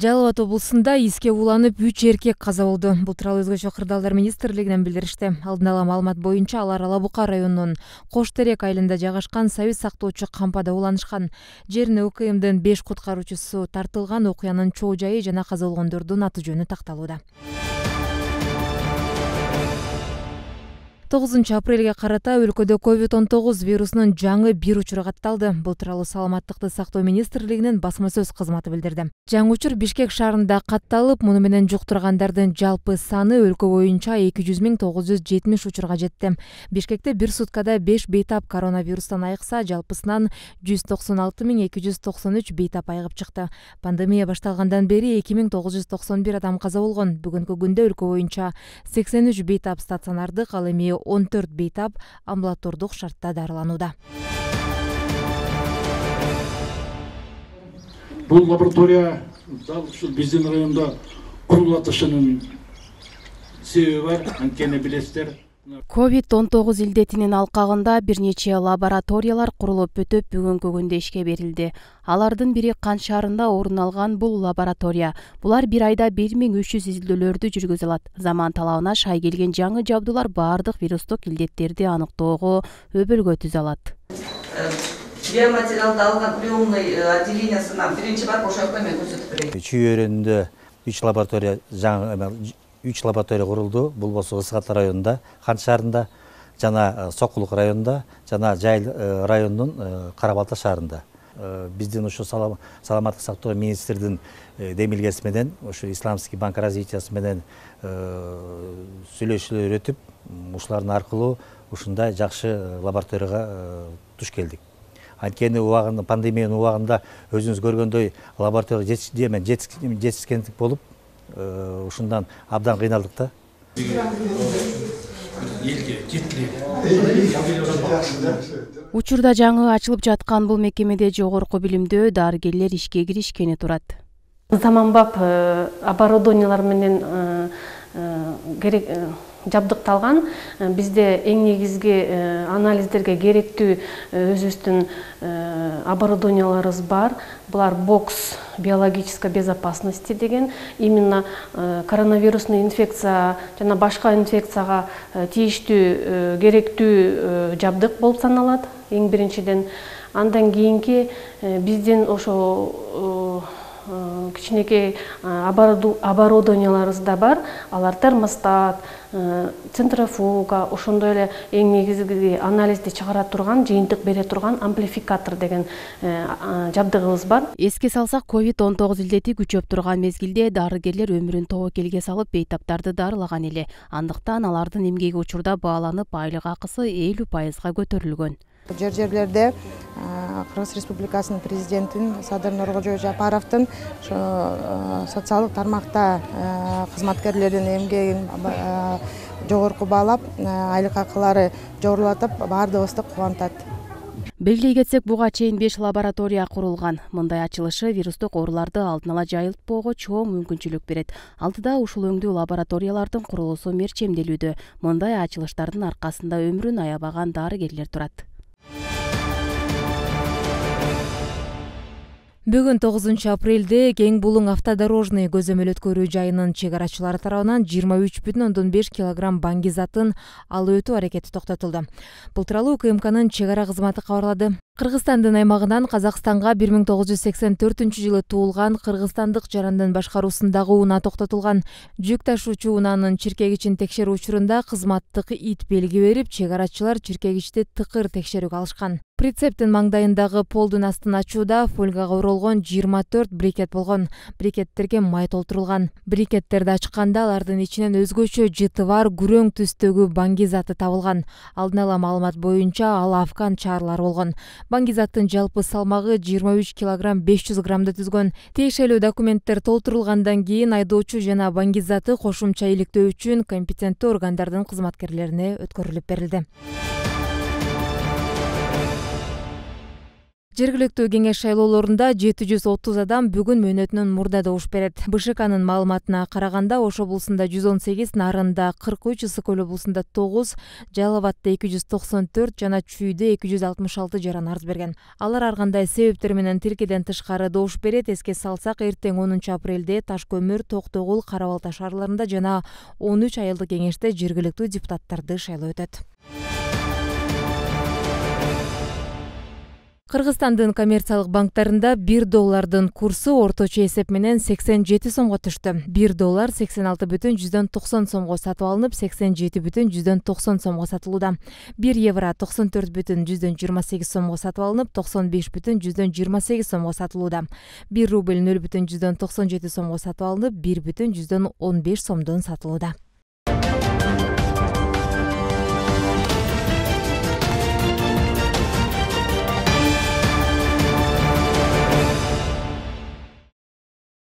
жалал абад облусунда иске ууланып үч эркек каза болду бул тууралуу өзгөчө кырдаалдар министрлигинен билдиришти алдын ала маалымат боюнча алар ала бука районунун кош терек айылында жайгашкан сабиз сактоочу кампада уланышкан жерине укмдин беш куткаруучусу тартылган окуянын чоо жайы жана каза болгондордун аты жөнү такталууда тогузунчу апрелге карата өлкөдө ковид он тогуз вирусунун жаңы бир учуру катталды бул тууралуу саламаттыкты сактоо министрлигинин басма сөз кызматы билдирди жаңы учур бишкек шаарында катталып муну менен жуктургандардын жалпы саны өлкө боюнча эки жүз миң тогуз жүз жетимиш учурга жетти бишкекте бир суткада беш бейтап коронавирустан айыкса жалпысынан жүз токсон алты миң эки жүз токсон үч бейтап айыгып чыкты пандемия башталгандан бери эки миң тогуз жүз токсон бир адам каза болгон бүгүнкү күндө өлкө боюнча сексен үч бейтап стационардык ал эми он төрт бейтап амбулатордук шартта дарыланууда бул лаборатория дал ушул биздин райондо атышынын себеби бар анткени билесиздер covid он тогуз илдетинин алкагында бир нече лабораториялар курулуп бүтүп бүгүнкү күндө ишке берилди алардын бири кант шаарында орун алган бул лаборатория булар бир айда бир миң үч жүз изилдөөлөрдү жүргүзө алат заман талабына шай келген жаңы жабдуулар баардык вирустук илдеттерди аныктоого өбөлгө түзө алат биоматериалды алган приемный э, отделениясынан биринчи барып ошол көмөк көрсөтүп берейин чүй өрөнүндө үч лаборатория жаңы үч лаборатория курулду бул болсо ысык ата районунда шаарында жана э, сокулук районунда жана жайыл э, районунун кара э, балта шаарында биздин ушу саламаттык сактоо министрдин демилгеси менен ушу исламский банк развитиясы менен сүйлөшүүлөр өтүп ушулардын аркылуу ушундай жакшы лабораторияга туш келдик анткени убагында пандемиянын убагында өзүңүз көргөндөй лаборатория жетишкендик болуп Э, ушундан абдан кыйналдык да элге жеткирели учурда жаңы ачылып жаткан бул мекемеде жогорку билимдүү дарыгерлер ишке киришкени турат заманбап э, оборудованиялар менен э, керек жабдықталған э, бізде ең негізгі э, анализдерге керектүү э, өзүбүздүн оборудованияларыбыз бар бұлар бокс биологической безопасности деген именно коронавирусный инфекция жана башка инфекцияға тийиштүү керектүү жабдык болуп саналат эң биринчиден андан кийинки биздин ошо кичинекей оборудованияларыбыз да бар алар термостат э, центрофуга ошондой эле эң негизги анализди чыгара турган жыйынтык бере турган амплификатор деген э, жабдыгыбыз бар эске салсак ковид он тогуз илдети күчөп турган мезгилде дарыгерлер өмүрүн тобокелге салып бейтаптарды дарылаган эле андыктан алардын эмгеги учурда бааланып айлык акысы элүү пайызга көтөрүлгөн жер жерлерде кыргыз республикасынын президентин садыр нуркожоевич жапаровдун ошо э, социалдык тармакта э, кызматкерлердин эмгегин э, жогорку баалап айлык акылары жогорулатып баардыгыбызды кубантат белгилей кетсек буга чейин беш лаборатория курулган мындай ачылышы вирустук ооруларды алдын ала жайылтпоого чоң мүмкүнчүлүк берет алдыда ушул өңдүү лабораториялардын курулуусу мерчемделүүдө мындай ачылыштардын аркасында өмүрүн аябаган дарыгерлер турат бүгүн тогузунчу апрелде кең булуң автодорожный көзөмөл өткөрүү жайынын чек арачылары тарабынан жыйырма үч бүтүн ондон беш килограмм баңги затын алып өтүү аракети токтотулду бул тууралуу укмкнын чек ара кызматы кабарлады кыргызстандын аймагынан казакстанга бир миң тогуз жүз сексен төртүнчү жылы туулган кыргызстандык жарандын башкаруусундагы унаа токтотулган жүк ташуучу унаанын чиркегичин текшерүү учурунда кызматтык ит белги берип чек арачылар чиркегичти тыкыр текшерүүгө алышкан прицептин маңдайындагы полдун астын ачууда фольгага оролгон жыйырма төрт брикет болгон брикеттерге май толтурулган брикеттерди ачканда алардын ичинен өзгөчө жыты бар күрөң түстөгү баңги заты табылган алдын ала маалымат боюнча ал афган чаарлары болгон баңгизаттын жалпы салмагы жыйырма үч килограмм беш жүз граммды түзгөн тиешелүү документтер толтурулгандан кийин айдоочу жана баңгизаты кошумча иликтөө үчүн компетенттүү органдардын кызматкерлерине өткөрүлүп берилди жергиликтүү кеңеш шайлоолорунда жети жүз отуз адам бүгүн мөөнөтүнөн мурда добуш берет бшкнын маалыматына караганда ош облусунда жүз он сегиз нарында кырк үч ысык көл облусунда тогуз жалал абадта эки жүз токсон төрт жана чүйдө эки жүз алтымыш алты жаран арыз берген алар ар кандай себептер менен тилкеден тышкары добуш берет эске салсак эртең онунчу апрелде таш көмүр токтогул кара балта шаарларында жана он үч айылдык кеңеште жергиликтүү депутаттарды шайлоо өтөт Қырғыстандың коммерциялық банктарында 1 доллардың курсы орточо эсеп менен 87 сомға түшті. 1 доллар 86 бүтін 190 сомға сатып алынып, 87 бүтін 190 сомға сатылууда. 1 евро 94 бүтін 128 сомға сатып алынып, 95 бүтін 128 сомға сатылууда. 1 рубль 0 бүтін 197 сомға сатып алынып, 1 бүтін 115 сомдон сатылууда.